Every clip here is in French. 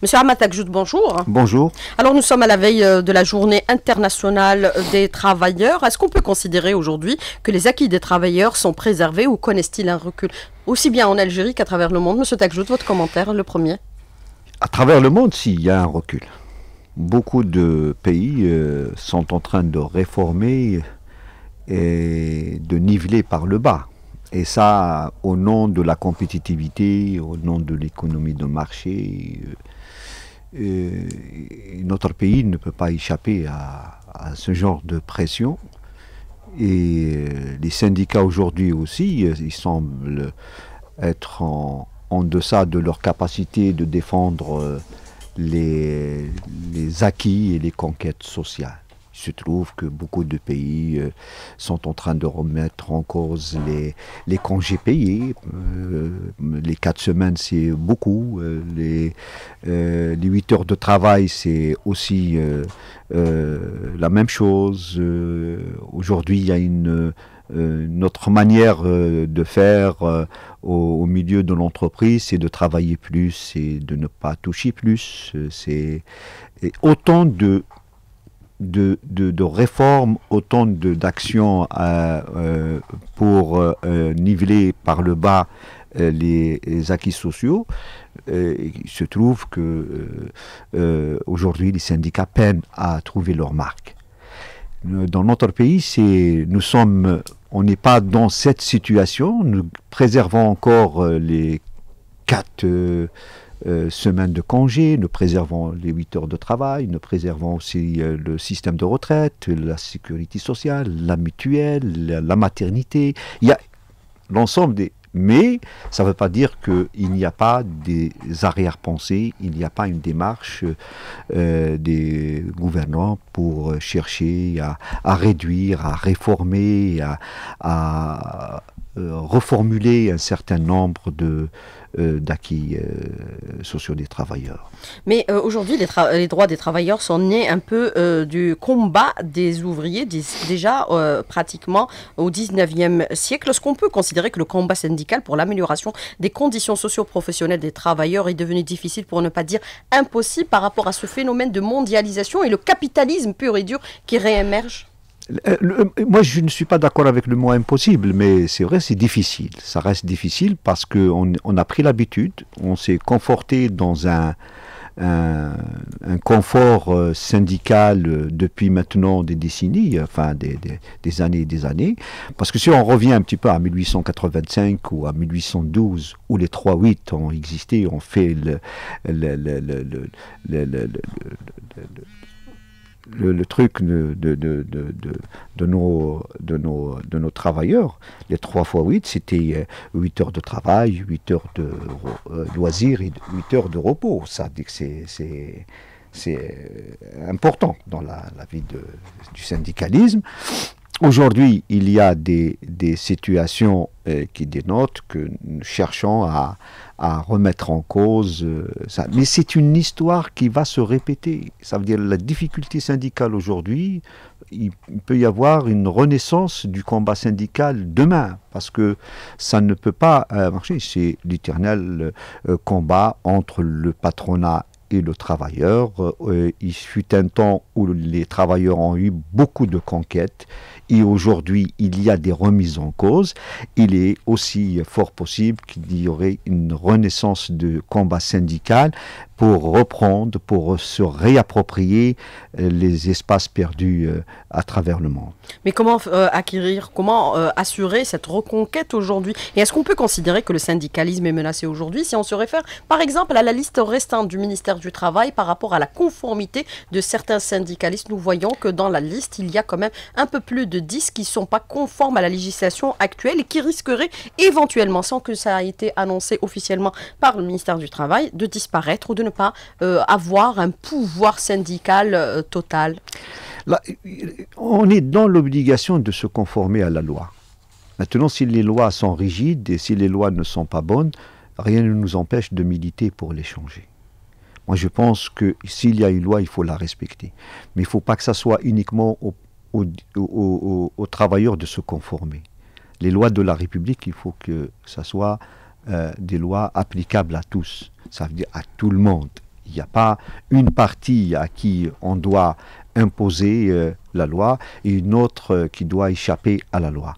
Monsieur Ahmad bonjour. Bonjour. Alors nous sommes à la veille euh, de la journée internationale des travailleurs. Est-ce qu'on peut considérer aujourd'hui que les acquis des travailleurs sont préservés ou connaissent-ils un recul aussi bien en Algérie qu'à travers le monde Monsieur Takjoud, votre commentaire, le premier. À travers le monde, s'il y a un recul. Beaucoup de pays euh, sont en train de réformer et de niveler par le bas. Et ça, au nom de la compétitivité, au nom de l'économie de marché. Euh, euh, et notre pays ne peut pas échapper à, ce genre de pression. Et euh, les syndicats aujourd'hui aussi, euh, ils semblent être en, deçà de leur capacité de défendre les acquis et les conquêtes sociales se trouve que beaucoup de pays euh, sont en train de remettre en cause les, congés payés. Euh, les quatre semaines, c'est beaucoup. Euh, les, les 8 heures de travail, c'est aussi la même chose. Aujourd'hui, il y a une... notre manière de faire au, milieu de l'entreprise, c'est de travailler plus, et de ne pas toucher plus, c'est autant de de, de, réformes, autant d'actions euh, euh, pour euh, niveler par le bas les, acquis sociaux. il se trouve que aujourd'hui les syndicats peinent à trouver leur marque. Dans notre pays, nous sommes, on n'est pas dans cette situation. Nous préservons encore les quatre euh, semaines de congé, nous préservons les 8 heures de travail, nous préservons aussi euh, le système de retraite, la sécurité sociale, la mutuelle, la, maternité. Il y a l'ensemble des... Mais ça ne veut pas dire qu'il n'y a pas des arrière-pensées, il n'y a pas une démarche euh, des gouvernants pour chercher à, réduire, à réformer, à euh, reformuler un certain nombre de euh, d'acquis euh, sociaux des travailleurs. Mais aujourd'hui, les, droits des travailleurs sont nés un peu du combat des ouvriers déjà pratiquement au 19e siècle. Est-ce qu'on peut considérer que le combat syndical pour l'amélioration des conditions socio-professionnelles des travailleurs est devenu difficile, pour ne pas dire impossible, par rapport à ce phénomène de mondialisation et le capitalisme pur et dur qui réémerge moi, je ne suis pas d'accord avec le mot impossible, mais c'est vrai, c'est difficile. Ça reste difficile parce qu'on on a pris l'habitude, on s'est conforté dans un, un, confort syndical depuis maintenant des décennies, enfin des, des, années et des années. Parce que si on revient un petit peu à 1885 ou à 1812, où les 3-8 ont existé, ont fait le, le, le, le le, le, truc de, de, de, de, nos, de, nos, de nos travailleurs, les 3 x 8, c'était 8 euh, heures de travail, 8 heures de euh, loisirs et 8 heures de repos. Ça dit que c'est c'est euh, important dans la, la vie du syndicalisme. Aujourd'hui, il y a des, des situations qui dénotent que nous cherchons à, à remettre en cause euh, ça. Mais c'est une histoire qui va se répéter. Ça veut dire la difficulté syndicale aujourd'hui, il peut y avoir une renaissance du combat syndical demain, parce que ça ne peut pas euh, marcher. C'est l'éternel euh, combat entre le patronat et le travailleur. Euh, il fut un temps où les travailleurs ont eu beaucoup de conquêtes et aujourd'hui il y a des remises en cause. Il est aussi fort possible qu'il y aurait une renaissance de combat syndical pour reprendre, pour se réapproprier euh, les espaces perdus euh, à travers le monde. Mais comment acquérir, comment assurer cette reconquête aujourd'hui Et est-ce qu'on peut considérer que le syndicalisme est menacé aujourd'hui si on se réfère par exemple à la liste restante du ministère du Travail par rapport à la conformité de certains syndicalistes. Nous voyons que dans la liste, il y a quand même un peu plus de 10 qui ne sont pas conformes à la législation actuelle et qui risqueraient éventuellement, sans que ça ait été annoncé officiellement par le ministère du Travail, de disparaître ou de ne pas euh, avoir un pouvoir syndical euh, total. on est dans l'obligation de se conformer à la loi. Maintenant, si les lois sont rigides et si les lois ne sont pas bonnes, rien ne nous empêche de militer pour les changer. Moi, je pense que s'il y a une loi, il faut la respecter. Mais il ne faut pas que ça soit uniquement aux, travailleurs de se conformer. Les lois de la République, il faut que ça soit euh, des lois applicables à tous. Ça veut dire à tout le monde. Il n'y a pas une partie à qui on doit imposer euh, la loi et une autre euh, qui doit échapper à la loi.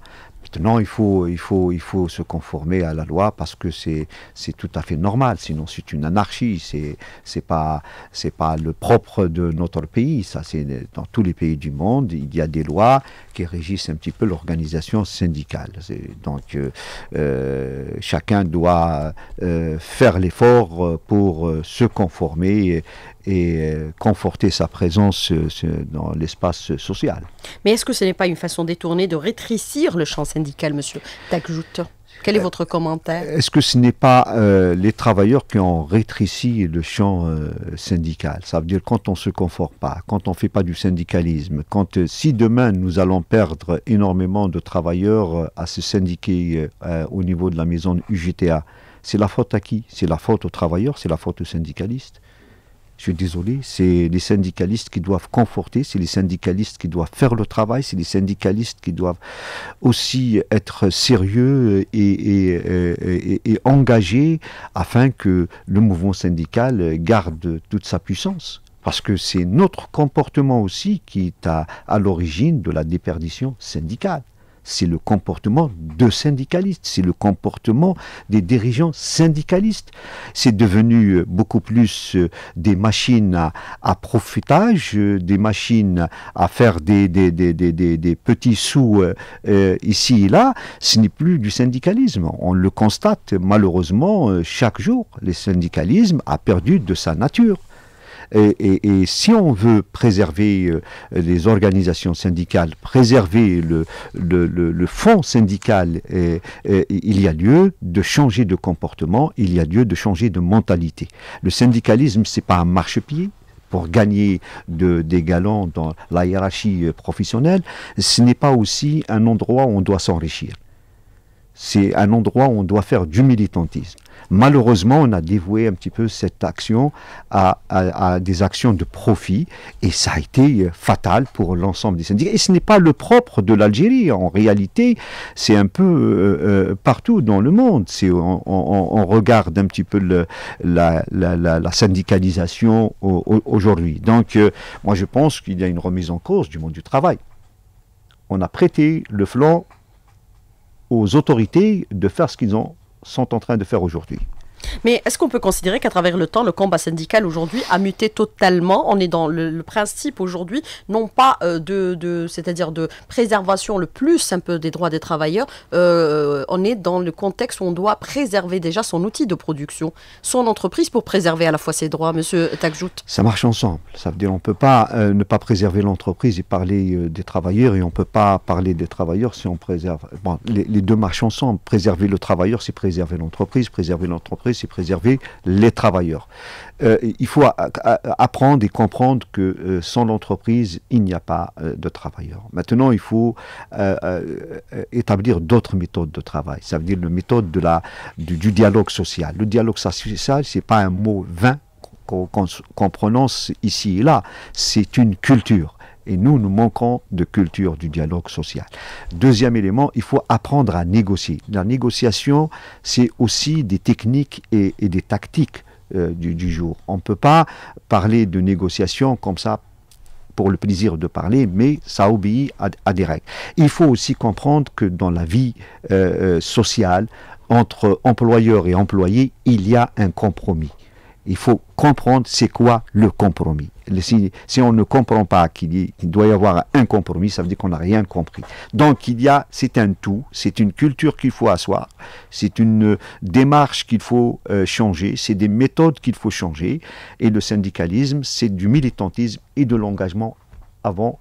Maintenant, il faut, il faut, il faut se conformer à la loi parce que c'est tout à fait normal. Sinon, c'est une anarchie. ce c'est pas c'est pas le propre de notre pays. Ça, c'est dans tous les pays du monde. Il y a des lois qui régissent un petit peu l'organisation syndicale. Donc, euh, euh, chacun doit euh, faire l'effort pour se conformer et conforter sa présence dans l'espace social. Mais est-ce que ce n'est pas une façon détournée de rétrécir le champ syndical monsieur Quel est euh, votre commentaire Est-ce que ce n'est pas euh, les travailleurs qui ont rétréci le champ euh, syndical Ça veut dire quand on ne se conforme pas, quand on ne fait pas du syndicalisme, quand si demain nous allons perdre énormément de travailleurs à se syndiquer au niveau de la maison UGTA, c'est la faute à qui C'est la faute aux travailleurs, c'est la faute aux syndicalistes. Je suis désolé, c'est les syndicalistes qui doivent conforter, c'est les syndicalistes qui doivent faire le travail, c'est les syndicalistes qui doivent aussi être sérieux et, engagés afin que le mouvement syndical garde toute sa puissance parce que c'est notre comportement aussi qui est à, à l'origine de la déperdition syndicale c'est le comportement de syndicalistes, c'est le comportement des dirigeants syndicalistes. C'est devenu euh, beaucoup plus euh, des machines à, profitage, euh, des machines à faire des, petits sous ici et là. Ce n'est plus du syndicalisme. On le constate malheureusement chaque jour. Le syndicalisme a perdu de sa nature. Et, si on veut préserver euh, les organisations syndicales, préserver le, fonds fond syndical, il y a lieu de changer de comportement, il y a lieu de changer de mentalité. Le syndicalisme, c'est pas un marchepied, pour gagner des galons dans la hiérarchie euh, professionnelle, ce n'est pas aussi un endroit où on doit s'enrichir. C'est un endroit où on doit faire du militantisme. Malheureusement, on a dévoué un petit peu cette action à, des actions de profit et ça a été euh, fatal pour l'ensemble des syndicats. Et ce n'est pas le propre de l'Algérie. En réalité, c'est un peu euh, euh, partout dans le monde. on, regarde un petit peu la, syndicalisation aujourd'hui. Donc, moi, je pense qu'il y a une remise en cause du monde du travail. On a prêté le flanc aux autorités de faire ce qu'ils ont sont en train de faire aujourd'hui. Mais est-ce qu'on peut considérer qu'à travers le temps, le combat syndical aujourd'hui a muté totalement On est dans le, principe aujourd'hui, non pas euh, de, de c'est-à-dire de préservation le plus un peu des droits des travailleurs. Euh, on est dans le contexte où on doit préserver déjà son outil de production, son entreprise pour préserver à la fois ses droits. Monsieur Takjout. Ça marche ensemble. Ça veut dire ne peut pas euh, ne pas préserver l'entreprise et parler des travailleurs et on peut pas parler des travailleurs si on préserve. Bon, les, les deux marchent ensemble. Préserver le travailleur, c'est préserver l'entreprise. Préserver l'entreprise c'est préserver les travailleurs. Euh, il faut apprendre et comprendre que euh, sans l'entreprise, il n'y a pas euh, de travailleurs. Maintenant, il faut établir d'autres méthodes de travail. Ça veut dire la méthode de la, du, dialogue social. Le dialogue social, ce n'est pas un mot vain qu'on prononce ici et là, c'est une culture et nous, nous manquons de culture du dialogue social. Deuxième élément, il faut apprendre à négocier. La négociation, c'est aussi des techniques et, des tactiques euh, du, jour. On ne peut pas parler de négociation comme ça pour le plaisir de parler, mais ça obéit à, des règles. Il faut aussi comprendre que dans la vie euh, euh, sociale, entre employeurs et employés, il y a un compromis il faut comprendre c'est quoi le compromis. Si, on ne comprend pas qu'il doit y avoir un compromis, ça veut dire qu'on n'a rien compris. Donc il y a, c'est un tout, c'est une culture qu'il faut asseoir, c'est une euh, démarche qu'il faut euh, changer, c'est des méthodes qu'il faut changer. Et le syndicalisme, c'est du militantisme et de l'engagement avant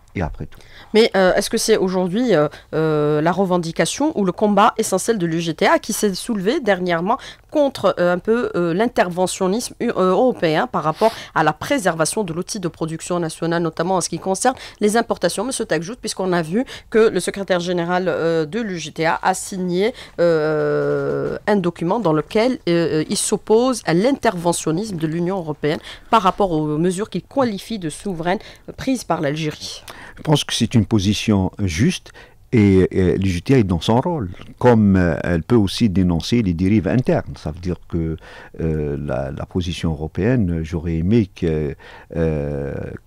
mais euh, est-ce que c'est aujourd'hui euh, euh, la revendication ou le combat essentiel de l'UGTA qui s'est soulevé dernièrement contre un peu l'interventionnisme européen par rapport à la préservation de l'outil de production nationale, notamment en ce qui concerne les importations, Monsieur Tagjout, puisqu'on a vu que le secrétaire général de l'UGTA a signé un document dans lequel il s'oppose à l'interventionnisme de l'Union européenne par rapport aux mesures qu'il qualifie de souveraines prises par l'Algérie. Je pense que c'est une position juste et, légitime est dans son rôle, comme euh, elle peut aussi dénoncer les dérives internes. Ça veut dire que euh, la, position européenne, j'aurais aimé euh,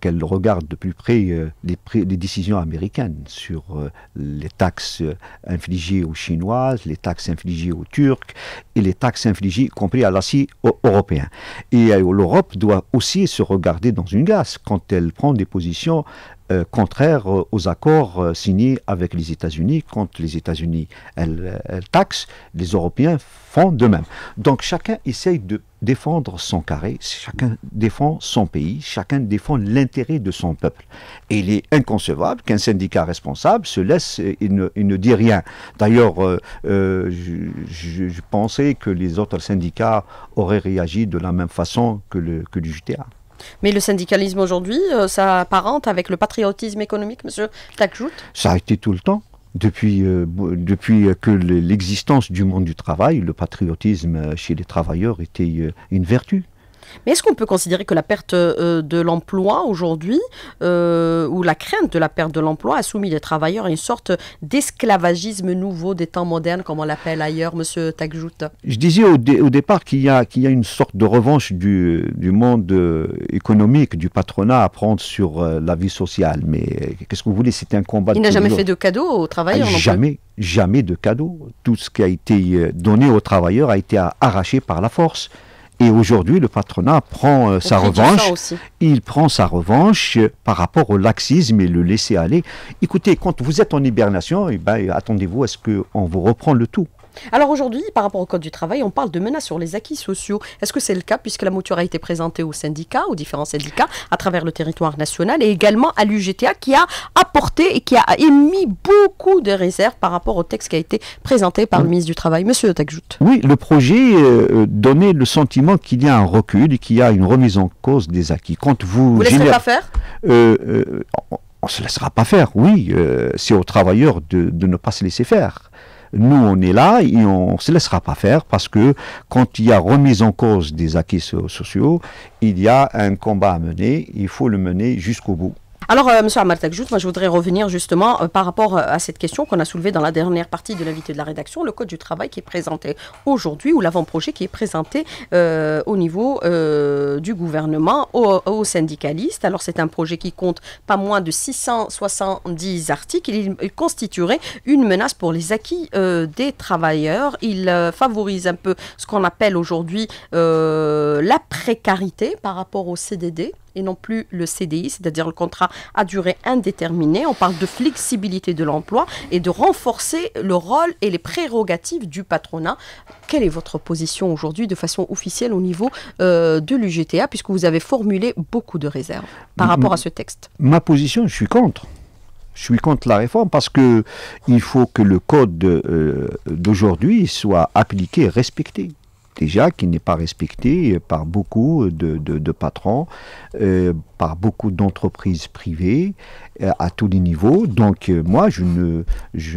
qu'elle regarde de plus près les, les, décisions américaines sur les taxes infligées aux Chinoises, les taxes infligées aux Turcs et les taxes infligées, y compris à l'acier européen. Et l'Europe doit aussi se regarder dans une glace quand elle prend des positions euh, contraire aux accords euh, signés avec les États-Unis. Quand les États-Unis euh, taxent, les Européens font de même. Donc chacun essaye de défendre son carré, chacun défend son pays, chacun défend l'intérêt de son peuple. Et il est inconcevable qu'un syndicat responsable se laisse et ne, dit rien. D'ailleurs, je, pensais que les autres syndicats auraient réagi de la même façon que le, que mais le syndicalisme aujourd'hui, euh, ça apparente avec le patriotisme économique, monsieur Tacjout Ça a été tout le temps. Depuis, euh, depuis que l'existence du monde du travail, le patriotisme euh, chez les travailleurs était une vertu. Mais est-ce qu'on peut considérer que la perte euh, de l'emploi aujourd'hui, euh, ou la crainte de la perte de l'emploi, a soumis les travailleurs à une sorte d'esclavagisme nouveau des temps modernes, comme on l'appelle ailleurs, Monsieur Tagjout Je disais au, départ qu'il y, qu'il y, a une sorte de revanche du, monde euh, économique, du patronat à prendre sur la vie sociale. Mais qu'est-ce que vous voulez C'était un combat. Il n'a jamais fait de cadeau aux travailleurs. jamais, jamais de cadeau. Tout ce qui a été donné aux travailleurs a été arraché par la force. Et aujourd'hui, le patronat prend euh, sa revanche. Il prend sa revanche euh, par rapport au laxisme et le laisser aller. Écoutez, quand vous êtes en hibernation, eh ben, attendez-vous à ce qu'on vous reprend le tout. Alors aujourd'hui, par rapport au Code du travail, on parle de menaces sur les acquis sociaux. Est-ce que c'est le cas puisque la mouture a été présentée aux syndicats, aux différents syndicats, à travers le territoire national et également à l'UGTA qui a apporté et qui a émis beaucoup de réserves par rapport au texte qui a été présenté par le ministre du Travail Monsieur Tagjout. Oui, le projet euh, donnait le sentiment qu'il y a un recul, qu'il y a une remise en cause des acquis. Quand vous... Vous ne pas faire euh, euh, on ne se laissera pas faire, oui, c'est aux travailleurs de, ne pas se laisser faire nous on est là et on se laissera pas faire parce que quand il y a remise en cause des acquis sociaux, il y a un combat à mener, il faut le mener jusqu'au bout. Alors, euh, Monsieur moi, je voudrais revenir justement euh, par rapport euh, à cette question qu'on a soulevée dans la dernière partie de l'invité de la rédaction, le Code du travail qui est présenté aujourd'hui ou l'avant-projet qui est présenté au niveau du gouvernement aux, syndicalistes. Alors, c'est un projet qui compte pas moins de 670 articles. Il, il constituerait une menace pour les acquis des travailleurs. Il favorise un peu ce qu'on appelle aujourd'hui la précarité par rapport au CDD et non plus le CDI, c'est-à-dire le contrat à durée indéterminée. On parle de flexibilité de l'emploi et de renforcer le rôle et les prérogatives du patronat. Quelle est votre position aujourd'hui de façon officielle au niveau euh, de l'UGTA, puisque vous avez formulé beaucoup de réserves par rapport à ce texte Ma position, je suis contre. Je suis contre la réforme parce qu'il faut que le code euh, d'aujourd'hui soit appliqué et respecté déjà qui n'est pas respecté par beaucoup de, patrons, euh, par beaucoup d'entreprises privées euh, à tous les niveaux. Donc euh, moi, je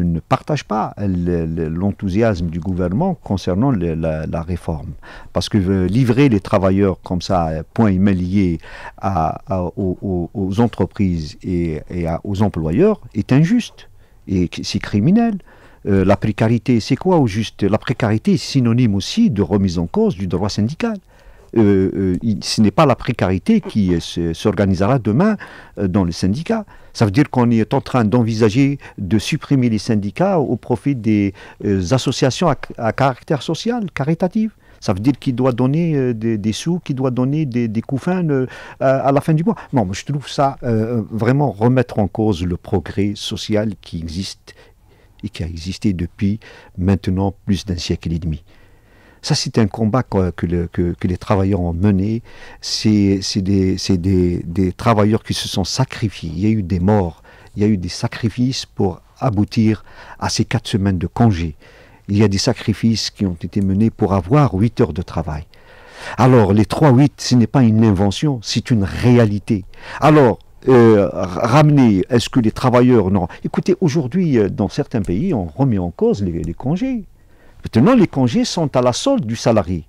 ne, partage pas l'enthousiasme du gouvernement concernant la, réforme. Parce que livrer les travailleurs comme ça, point et à, aux, entreprises et, aux employeurs, est injuste et c'est criminel. Euh, la précarité, c'est quoi au juste La précarité est synonyme aussi de remise en cause du droit syndical. Euh, euh, ce n'est pas la précarité qui s'organisera demain dans les syndicats. Ça veut dire qu'on est en train d'envisager de supprimer les syndicats au profit des associations à, caractère social, caritative. Ça veut dire qu'il doit donner des, sous, qu'il doit donner des, des couffins à, à la fin du mois. Non, je trouve ça vraiment remettre en cause le progrès social qui existe qui a existé depuis maintenant plus d'un siècle et demi. Ça, c'est un combat que, les travailleurs ont mené. C'est des, travailleurs qui se sont sacrifiés. Il y a eu des morts, il y a eu des sacrifices pour aboutir à ces quatre semaines de congé. Il y a des sacrifices qui ont été menés pour avoir huit heures de travail. Alors, les 3-8, ce n'est pas une invention, c'est une réalité. Alors, euh, ramener, est-ce que les travailleurs non Écoutez, aujourd'hui, euh, dans certains pays, on remet en cause les, congés. Maintenant, les congés sont à la solde du salarié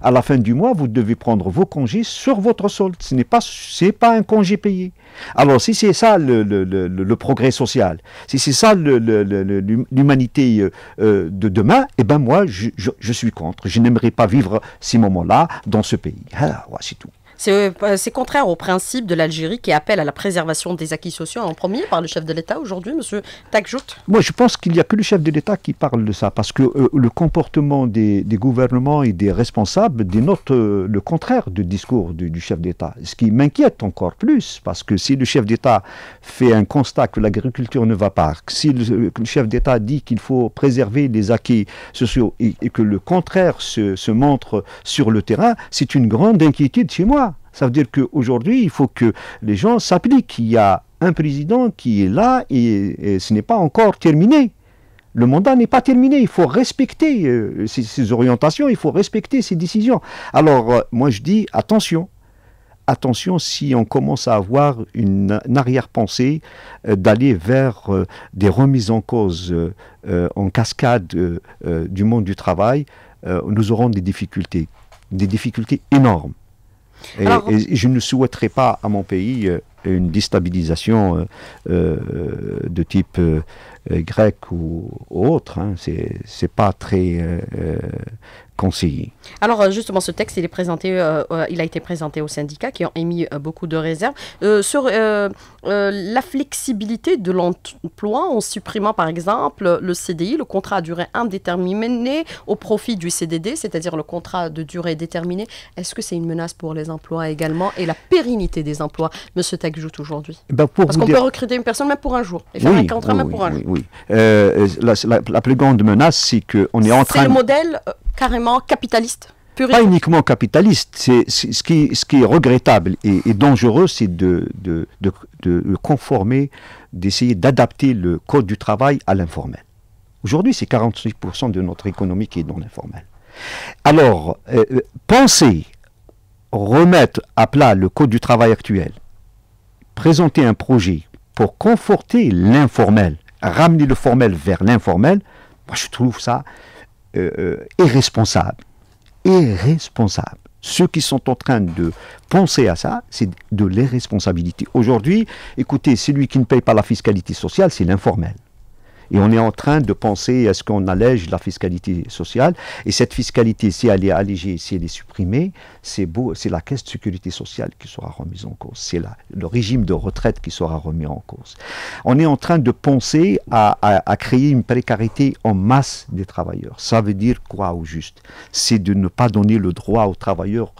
à la fin du mois, vous devez prendre vos congés sur votre solde. Ce n'est pas, pas un congé payé. Alors, si c'est ça le, progrès social, si c'est ça l'humanité euh, de demain, eh ben moi, je, suis contre. Je n'aimerais pas vivre ces moments-là dans ce pays. Voilà, ah, c'est tout. Euh, c'est contraire au principe de l'Algérie qui appelle à la préservation des acquis sociaux en premier par le chef de l'État aujourd'hui, M. Takjout Moi, je pense qu'il n'y a que le chef de l'État qui parle de ça, parce que euh, le comportement des, gouvernements et des responsables dénote euh, le contraire du discours du, chef d'État. Ce qui m'inquiète encore plus, parce que si le chef d'État fait un constat que l'agriculture ne va pas, si le, chef d'État dit qu'il faut préserver les acquis sociaux et, que le contraire se montre sur le terrain, c'est une grande inquiétude chez moi. Ça veut dire qu'aujourd'hui, il faut que les gens s'appliquent. Il y a un président qui est là et, ce n'est pas encore terminé. Le mandat n'est pas terminé, il faut respecter ses, euh, orientations, il faut respecter ses décisions. Alors, euh, moi je dis, attention, attention si on commence à avoir une, arrière-pensée euh, d'aller vers des remises en cause en cascade du monde du travail, nous aurons des difficultés, des difficultés énormes. Et, je ne souhaiterais pas à mon pays euh, une déstabilisation euh, euh, de type grec ou, autre. Hein. C'est pas très conseillers. Alors euh, justement, ce texte, il, est présenté, euh, euh, il a été présenté aux syndicats qui ont émis beaucoup de réserves sur la flexibilité de l'emploi en supprimant par exemple le CDI, le contrat à durée indéterminée, au profit du CDD, c'est-à-dire le contrat de durée déterminée. Est-ce que c'est une menace pour les emplois également et la pérennité des emplois, M. Tagjout, aujourd'hui eh ben, Parce qu'on peut recruter une personne même pour un jour et faire un contrat oui, La, plus grande menace, c'est qu'on est en train... C'est le modèle carrément capitaliste pas uniquement capitaliste. C'est ce qui, ce qui est regrettable et, dangereux, c'est de, de, de, conformer, d'essayer d'adapter le code du travail à l'informel. Aujourd'hui, c'est 46% de notre économie qui est dans l'informel. Alors, euh, euh, penser remettre à plat le code du travail actuel, présenter un projet pour conforter l'informel, ramener le formel vers l'informel, moi je trouve ça, euh, euh irresponsable. Ceux qui sont en train de penser à ça, c'est de l'irresponsabilité. Aujourd'hui, écoutez, celui qui ne paye pas la fiscalité sociale, c'est l'informel. Et on est en train de penser à ce qu'on allège la fiscalité sociale. Et cette fiscalité, si elle est allégée, si elle est supprimée, c'est beau, c'est la caisse de sécurité sociale qui sera remise en cause. C'est le régime de retraite qui sera remis en cause. On est en train de penser à, à créer une précarité en masse des travailleurs. Ça veut dire quoi au juste C'est de ne pas donner le droit aux travailleurs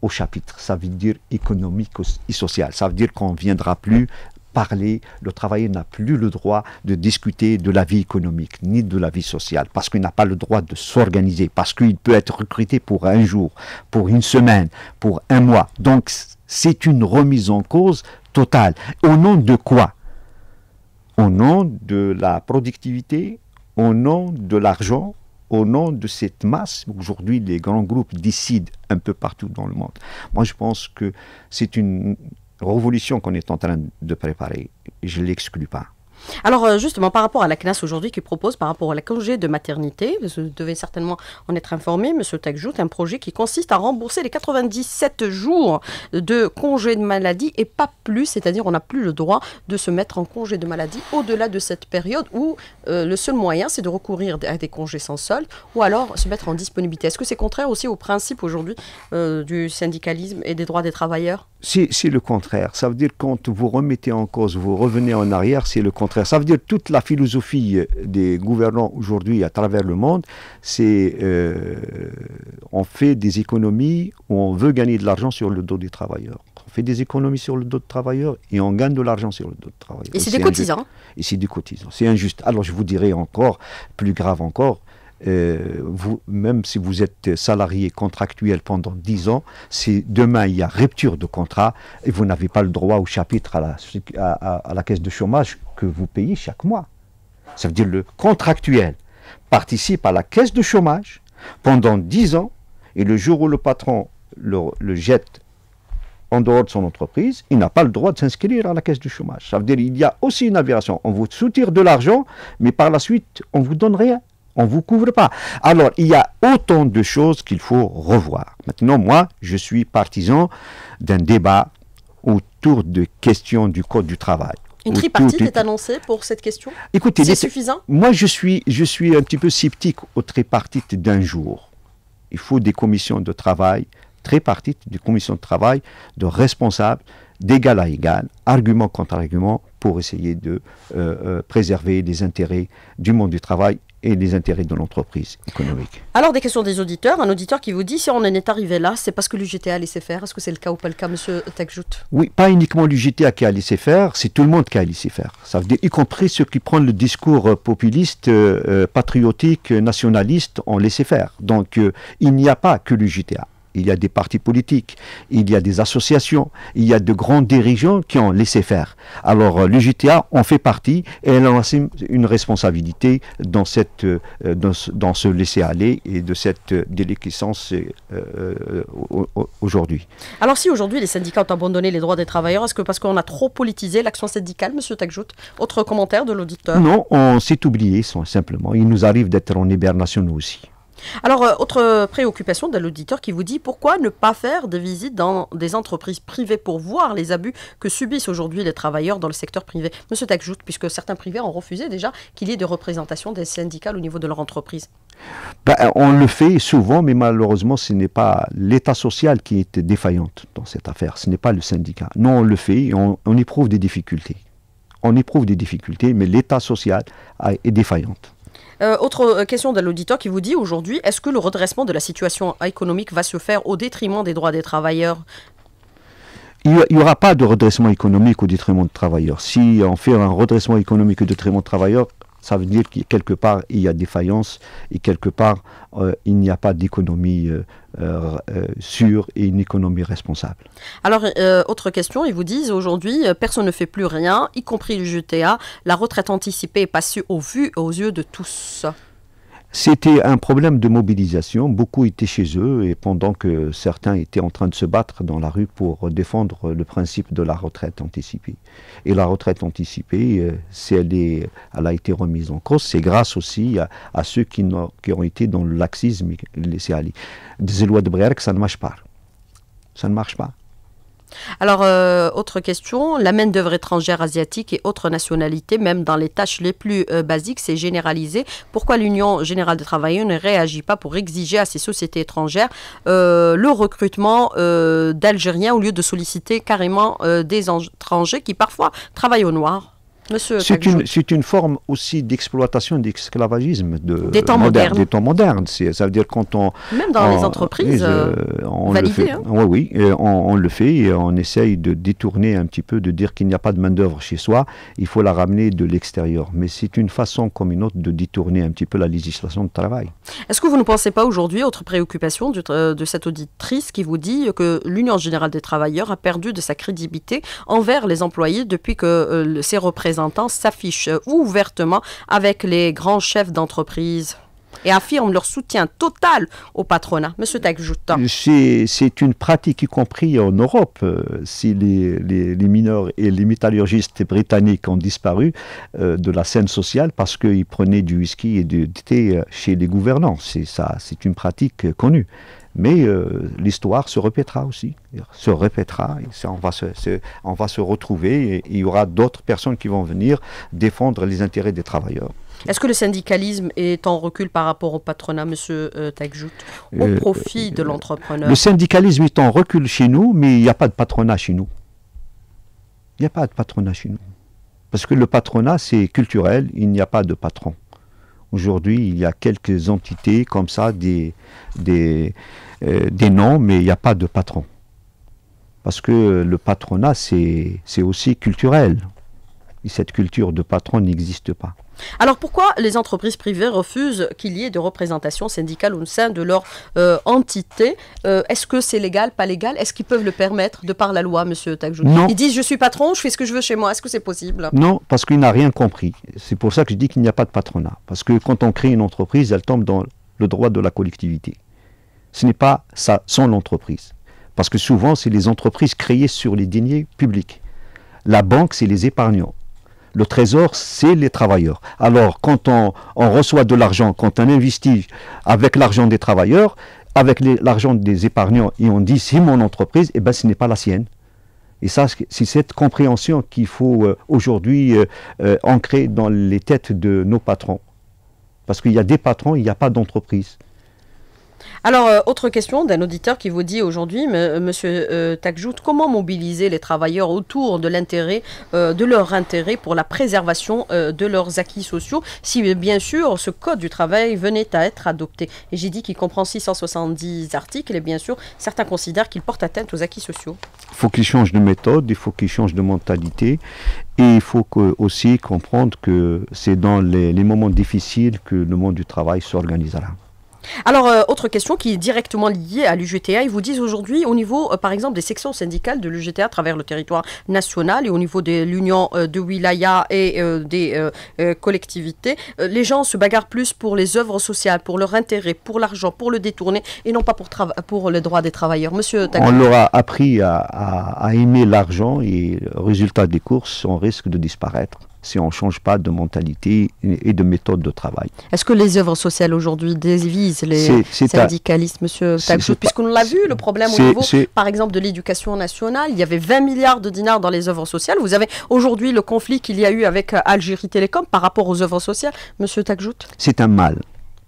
au chapitre. Ça veut dire économique et social. Ça veut dire qu'on ne viendra plus parler, le travailleur n'a plus le droit de discuter de la vie économique ni de la vie sociale parce qu'il n'a pas le droit de s'organiser, parce qu'il peut être recruté pour un jour, pour une semaine, pour un mois. Donc c'est une remise en cause totale. Au nom de quoi Au nom de la productivité, au nom de l'argent, au nom de cette masse, aujourd'hui les grands groupes décident un peu partout dans le monde. Moi je pense que c'est une révolution qu'on est en train de préparer. Je ne l'exclus pas. Alors euh, justement, par rapport à la CNAS aujourd'hui qui propose, par rapport à la congé de maternité, vous devez certainement en être informé, M. Tagjout, un projet qui consiste à rembourser les 97 jours de congé de maladie et pas plus, c'est-à-dire on n'a plus le droit de se mettre en congé de maladie au-delà de cette période où euh, le seul moyen c'est de recourir à des congés sans solde ou alors se mettre en disponibilité. Est-ce que c'est contraire aussi au principe aujourd'hui euh, du syndicalisme et des droits des travailleurs c'est le contraire. Ça veut dire quand vous remettez en cause, vous revenez en arrière, c'est le contraire. Ça veut dire toute la philosophie euh, des gouvernants aujourd'hui à travers le monde, c'est euh, on fait des économies où on veut gagner de l'argent sur le dos des travailleurs. On fait des économies sur le dos des travailleurs et on gagne de l'argent sur le dos des travailleurs. Et c'est des cotisants. Et c'est des cotisants. C'est injuste. Alors je vous dirais encore, plus grave encore, euh, vous, même si vous êtes salarié contractuel pendant 10 ans, si demain il y a rupture de contrat, et vous n'avez pas le droit au chapitre à la, à, la caisse de chômage que vous payez chaque mois. Ça veut dire le contractuel participe à la caisse de chômage pendant 10 ans et le jour où le patron le, jette en dehors de son entreprise, il n'a pas le droit de s'inscrire à la caisse de chômage. Ça veut dire qu'il y a aussi une aberration. On vous soutire de l'argent, mais par la suite, on ne vous donne rien on ne vous couvre pas. Alors, il y a autant de choses qu'il faut revoir. Maintenant, moi, je suis partisan d'un débat autour de questions du Code du travail. Une tripartite est annoncée pour cette question Écoutez, c'est suffisant Moi, je suis, je suis un petit peu sceptique aux tripartites d'un jour. Il faut des commissions de travail, tripartites, des commissions de travail de responsables, d'égal à égal, argument contre argument, pour essayer de euh, euh, préserver les intérêts du monde du travail et les intérêts de l'entreprise économique. Alors, des questions des auditeurs. Un auditeur qui vous dit si on en est arrivé là, c'est parce que l'UGTA a laissé faire. Est-ce que c'est le cas ou pas le cas, monsieur Tagjout Oui, pas uniquement l'UGTA qui a laissé faire, c'est tout le monde qui a laissé faire. Ça veut dire, y compris ceux qui prennent le discours euh, populiste, euh, euh, patriotique, nationaliste, ont laissé faire. Donc, il n'y a pas que l'UGTA il y a des partis politiques, il y a des associations, il y a de grands dirigeants qui ont laissé faire. Alors euh, le GTA en fait partie et elle a une responsabilité dans, cette, euh, dans, ce laisser-aller et de cette euh, déliquescence aujourd'hui. Alors si aujourd'hui les syndicats ont abandonné les droits des travailleurs, est-ce que parce qu'on a trop politisé l'action syndicale, Monsieur Takjout Autre commentaire de l'auditeur Non, on s'est oublié simplement. Il nous arrive d'être en hibernation aussi. Alors, euh, autre préoccupation de l'auditeur qui vous dit pourquoi ne pas faire des visites dans des entreprises privées pour voir les abus que subissent aujourd'hui les travailleurs dans le secteur privé. Monsieur Takjout, puisque certains privés ont refusé déjà qu'il y ait des représentations des syndicats au niveau de leur entreprise. Ben, on le fait souvent, mais malheureusement, ce n'est pas l'État social qui est défaillante dans cette affaire, ce n'est pas le syndicat. Non, on le fait, et on, on éprouve des difficultés. On éprouve des difficultés, mais l'État social est défaillante. Euh, autre euh, question de l'auditeur qui vous dit aujourd'hui, est-ce que le redressement de la situation économique va se faire au détriment des droits des travailleurs il n'y aura pas de redressement économique au détriment des travailleurs. Si on fait un redressement économique au détriment des travailleurs, ça veut dire que quelque part, il y a défaillance et quelque part, euh, il n'y a pas d'économie euh, euh, sûre et une économie responsable. Alors, autre question, ils vous disent aujourd'hui, personne ne fait plus rien, y compris le GTA. La retraite anticipée est passée au vu, aux yeux de tous. C'était un problème de mobilisation. Beaucoup étaient chez eux et pendant que certains étaient en train de se battre dans la rue pour défendre le principe de la retraite anticipée. Et la retraite anticipée, euh, si elle, est, elle a été remise en cause, c'est grâce aussi à, ceux qui, ont, qui ont été dans le l'axisme. Des lois de que ça ne marche pas. Ça ne marche pas. Alors, euh, autre question, la main-d'œuvre étrangère asiatique et autres nationalités, même dans les tâches les plus euh, basiques, c'est généralisé. Pourquoi l'Union générale des travailleurs ne réagit pas pour exiger à ces sociétés étrangères euh, le recrutement d'Algériens au lieu de solliciter carrément des étrangers qui parfois travaillent au noir c'est une, forme aussi d'exploitation, d'esclavagisme de, des temps modernes. Moderne. Des temps modernes. Ça veut dire quand on... Même dans les entreprises, euh, on le fait. Hein. oui, on, le fait et on essaye de détourner un petit peu, de dire qu'il n'y a pas de main d'œuvre chez soi, il faut la ramener de l'extérieur. Mais c'est une façon comme une autre de détourner un petit peu la législation de travail. Est-ce que vous ne pensez pas aujourd'hui, autre préoccupation de cette auditrice qui vous dit que l'Union générale des travailleurs a perdu de sa crédibilité envers les employés depuis que ses euh, représentants s'affichent euh, ouvertement avec les grands chefs d'entreprise et affirment leur soutien total au patronat. Monsieur Tagjuta. C'est une pratique, y compris en Europe. Euh, si les, mineurs et les métallurgistes britanniques ont disparu euh, de la scène sociale parce qu'ils prenaient du whisky et du thé chez les gouvernants, c'est une pratique connue. Mais euh, l'histoire se répétera aussi, se répétera, on, va se, on va se retrouver, et, il y aura d'autres personnes qui vont venir défendre les intérêts des travailleurs. Est-ce que le syndicalisme est en recul par rapport au patronat, Monsieur euh, au euh, profit de euh, l'entrepreneur Le syndicalisme est en recul chez nous, mais il n'y a pas de patronat chez nous. Il n'y a pas de patronat chez nous. Parce que le patronat, c'est culturel, il n'y a pas de patron. Aujourd'hui, il y a quelques entités comme ça, des, des, euh, des noms, mais il n'y a pas de patron. Parce que le patronat, c'est aussi culturel. Et cette culture de patron n'existe pas. Alors pourquoi les entreprises privées refusent qu'il y ait de représentation syndicale au sein de leur euh, entité euh, Est-ce que c'est légal, pas légal Est-ce qu'ils peuvent le permettre de par la loi, Monsieur Takjoudi Non. Ils disent je suis patron, je fais ce que je veux chez moi. Est-ce que c'est possible Non, parce qu'il n'a rien compris. C'est pour ça que je dis qu'il n'y a pas de patronat. Parce que quand on crée une entreprise, elle tombe dans le droit de la collectivité ce n'est pas ça, son entreprise. Parce que souvent, c'est les entreprises créées sur les deniers publics. La banque, c'est les épargnants. Le trésor, c'est les travailleurs. Alors, quand on, reçoit de l'argent, quand on investit avec l'argent des travailleurs, avec l'argent des épargnants, et on dit c'est mon entreprise, eh bien, ce n'est pas la sienne. Et ça, c'est cette compréhension qu'il faut euh, aujourd'hui euh, euh, ancrer dans les têtes de nos patrons. Parce qu'il y a des patrons, il n'y a pas d'entreprise. Alors, euh, autre question d'un auditeur qui vous dit aujourd'hui, euh, Monsieur euh, Takjout, comment mobiliser les travailleurs autour de l'intérêt, euh, de leur intérêt pour la préservation de leurs acquis sociaux, si bien sûr ce code du travail venait à être adopté Et j'ai dit qu'il comprend 670 articles, et bien sûr, certains considèrent qu'il porte atteinte aux acquis sociaux. Il faut qu'ils changent de méthode, il faut qu'ils changent de mentalité, et il faut aussi comprendre que c'est dans les, les moments difficiles que le monde du travail s'organisera. Alors, euh, autre question qui est directement liée à l'UGTA. Ils vous disent aujourd'hui, au niveau, euh, par exemple, des sections syndicales de l'UGTA à travers le territoire national et au niveau de l'union euh, de Wilaya et des collectivités, les gens se bagarrent plus pour les œuvres sociales, pour leur intérêt, pour l'argent, pour le détourner et non pas pour, pour le droit des travailleurs. Monsieur On leur a appris à, aimer l'argent et, résultat des courses, on risque de disparaître si on ne change pas de mentalité et de méthode de travail. Est-ce que les œuvres sociales aujourd'hui dévisent les syndicalistes, Monsieur monsieur Puisqu'on l'a vu, le problème au niveau, par exemple, de l'éducation nationale, il y avait 20 milliards de dinars dans les œuvres sociales. Vous avez aujourd'hui le conflit qu'il y a eu avec euh, Algérie Télécom par rapport aux œuvres sociales. Monsieur Takjout C'est un mal.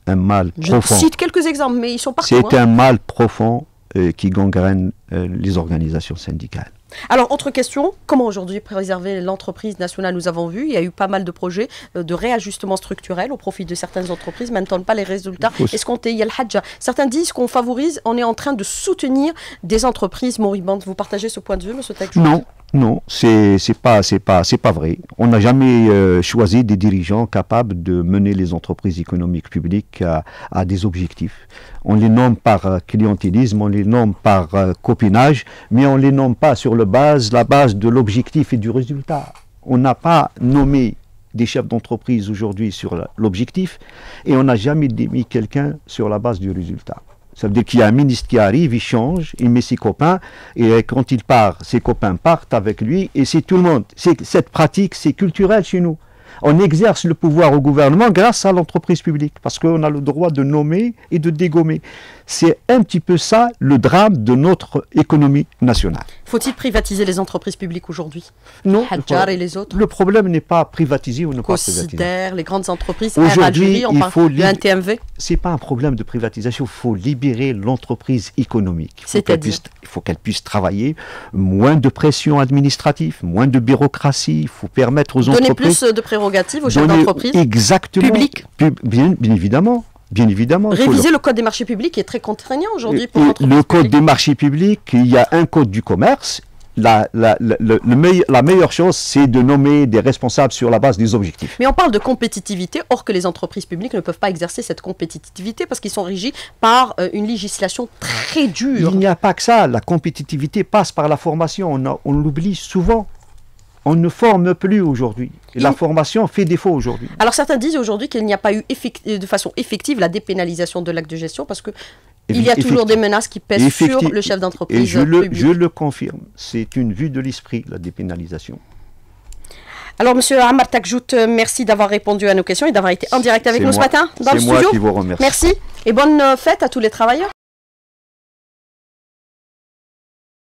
Un mal profond. Je cite quelques exemples, mais ils sont partout. C'est hein. un mal profond euh, qui gangrène euh, les organisations syndicales. Alors, autre question, comment aujourd'hui préserver l'entreprise nationale Nous avons vu, il y a eu pas mal de projets euh, de réajustement structurel au profit de certaines entreprises, mais pas les résultats escomptés. Il y a le Hadja. Certains disent qu'on favorise, on est en train de soutenir des entreprises moribondes. Vous partagez ce point de vue, M. Tech Non, non, c'est c'est pas c'est pas c'est pas vrai. On n'a jamais euh, choisi des dirigeants capables de mener les entreprises économiques publiques à, des objectifs. On les nomme par euh, clientélisme, on les nomme par euh, copinage, mais on les nomme pas sur base la base de l'objectif et du résultat. On n'a pas nommé des chefs d'entreprise aujourd'hui sur l'objectif et on n'a jamais démis quelqu'un sur la base du résultat. Ça veut dire qu'il y a un ministre qui arrive, il change, il met ses copains, et quand il part, ses copains partent avec lui, et c'est tout le monde. Cette pratique, c'est culturel chez nous. On exerce le pouvoir au gouvernement grâce à l'entreprise publique, parce qu'on a le droit de nommer et de dégommer. C'est un petit peu ça le drame de notre économie nationale. Faut-il privatiser les entreprises publiques aujourd'hui Non. Hadjar et les autres Le problème n'est pas privatiser ou ne pas privatiser. les grandes entreprises, aujourd'hui, il faut C'est pas un problème de privatisation, il faut libérer l'entreprise économique. cest à Il faut qu'elle puisse travailler, moins de pression administrative, moins de bureaucratie, il faut permettre aux Donner entreprises... Plus de aux chefs d'entreprise Exactement. Public. bien, évidemment. Bien évidemment. Réviser le... code des marchés publics est très contraignant aujourd'hui pour Le code des marchés publics, il y a un code du commerce. La, la, le, la meilleure chose, c'est de nommer des responsables sur la base des objectifs. Mais on parle de compétitivité, or que les entreprises publiques ne peuvent pas exercer cette compétitivité parce qu'ils sont régis par euh, une législation très dure. Il n'y a pas que ça. La compétitivité passe par la formation. on l'oublie souvent on ne forme plus aujourd'hui. La formation fait défaut aujourd'hui. Alors certains disent aujourd'hui qu'il n'y a pas eu euh, de façon effective la dépénalisation de l'acte de gestion parce que il y a toujours des menaces qui pèsent sur le chef d'entreprise. je le, confirme, c'est une vue de l'esprit, la dépénalisation. Alors, Monsieur Amar Takjout, euh, merci d'avoir répondu à nos questions et d'avoir été en direct avec nous ce matin dans le studio. Merci et bonne euh, fête à tous les travailleurs.